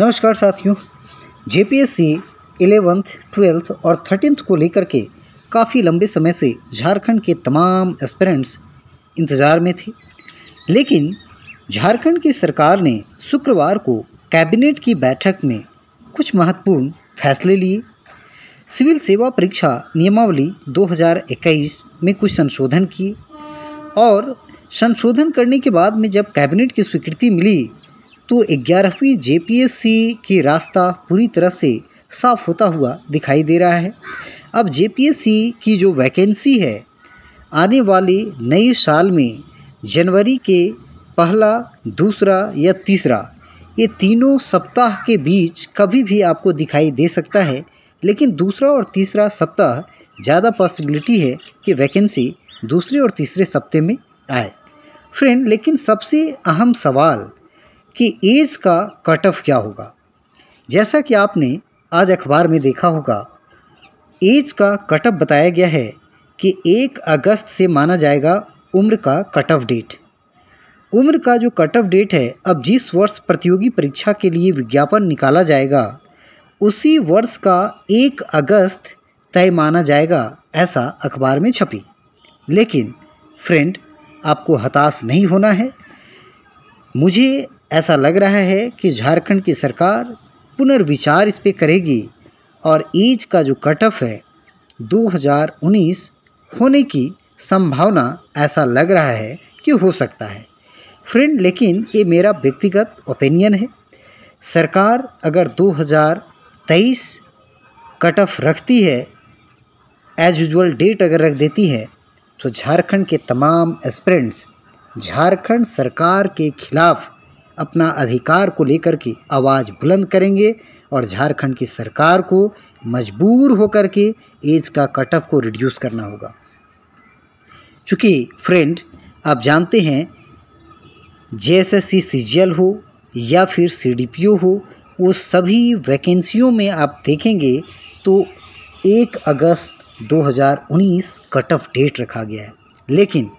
नमस्कार साथियों JPSC eleventh twelfth और थर्टीनथ को लेकर के काफ़ी लंबे समय से झारखंड के तमाम एस्पेरेंट्स इंतज़ार में थे लेकिन झारखंड की सरकार ने शुक्रवार को कैबिनेट की बैठक में कुछ महत्वपूर्ण फैसले लिए सिविल सेवा परीक्षा नियमावली 2021 में कुछ संशोधन किए और संशोधन करने के बाद में जब कैबिनेट की स्वीकृति मिली तो ग्यारहवीं जे के रास्ता पूरी तरह से साफ होता हुआ दिखाई दे रहा है अब जे की जो वैकेंसी है आने वाले नए साल में जनवरी के पहला दूसरा या तीसरा ये तीनों सप्ताह के बीच कभी भी आपको दिखाई दे सकता है लेकिन दूसरा और तीसरा सप्ताह ज़्यादा पॉसिबिलिटी है कि वैकेंसी दूसरे और तीसरे सप्ते में आए फ्रेंड लेकिन सबसे अहम सवाल कि एज का कट ऑफ क्या होगा जैसा कि आपने आज अखबार में देखा होगा एज का कट ऑफ बताया गया है कि एक अगस्त से माना जाएगा उम्र का कट ऑफ डेट उम्र का जो कट ऑफ डेट है अब जिस वर्ष प्रतियोगी परीक्षा के लिए विज्ञापन निकाला जाएगा उसी वर्ष का एक अगस्त तय माना जाएगा ऐसा अखबार में छपी लेकिन फ्रेंड आपको हताश नहीं होना है मुझे ऐसा लग रहा है कि झारखंड की सरकार पुनर्विचार इस पर करेगी और ईज का जो कट ऑफ है 2019 होने की संभावना ऐसा लग रहा है कि हो सकता है फ्रेंड लेकिन ये मेरा व्यक्तिगत ओपिनियन है सरकार अगर 2023 कट ऑफ रखती है एज यूजल डेट अगर रख देती है तो झारखंड के तमाम एस्परेंट्स झारखंड सरकार के खिलाफ़ अपना अधिकार को लेकर के आवाज़ बुलंद करेंगे और झारखंड की सरकार को मजबूर होकर के एज का कट ऑफ को रिड्यूस करना होगा चूँकि फ्रेंड आप जानते हैं जे एस एस सी हो या फिर सी हो वो सभी वैकेंसियों में आप देखेंगे तो एक अगस्त 2019 कट ऑफ डेट रखा गया है लेकिन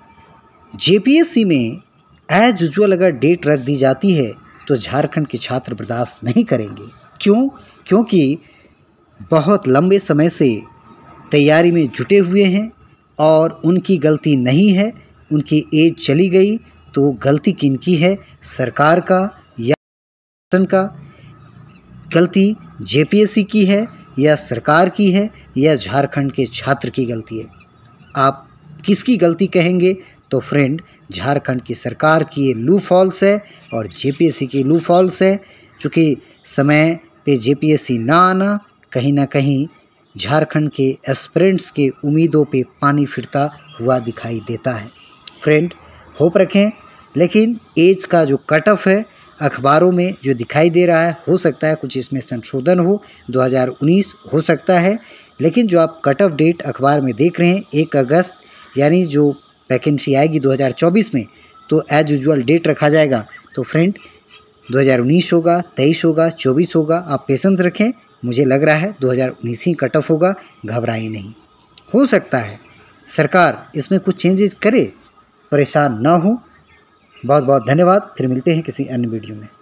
सी में एज यूजल अगर डेट रख दी जाती है तो झारखंड के छात्र बर्दाश्त नहीं करेंगे क्यों क्योंकि बहुत लंबे समय से तैयारी में जुटे हुए हैं और उनकी गलती नहीं है उनकी एज चली गई तो गलती किन की है सरकार का या का गलती जेपीएससी की है या सरकार की है या झारखंड के छात्र की गलती है आप किसकी गलती कहेंगे तो फ्रेंड झारखंड की सरकार की ये लू फॉल्स है और जेपीएससी की लू फॉल्स है चूँकि समय पे जेपीएससी ना आना कहीं ना कहीं झारखंड के एस्परेंट्स के उम्मीदों पे पानी फिरता हुआ दिखाई देता है फ्रेंड होप रखें लेकिन एज का जो कट ऑफ है अखबारों में जो दिखाई दे रहा है हो सकता है कुछ इसमें संशोधन हो 2019 हो सकता है लेकिन जो आप कट ऑफ डेट अखबार में देख रहे हैं एक अगस्त यानी जो वैकेंसी आएगी 2024 में तो एज यूजल डेट रखा जाएगा तो फ्रेंड 2019 होगा तेईस होगा चौबीस होगा आप पेशेंस रखें मुझे लग रहा है 2019 ही कट ऑफ होगा घबराए नहीं हो सकता है सरकार इसमें कुछ चेंजेस करे परेशान ना हो बहुत बहुत धन्यवाद फिर मिलते हैं किसी अन्य वीडियो में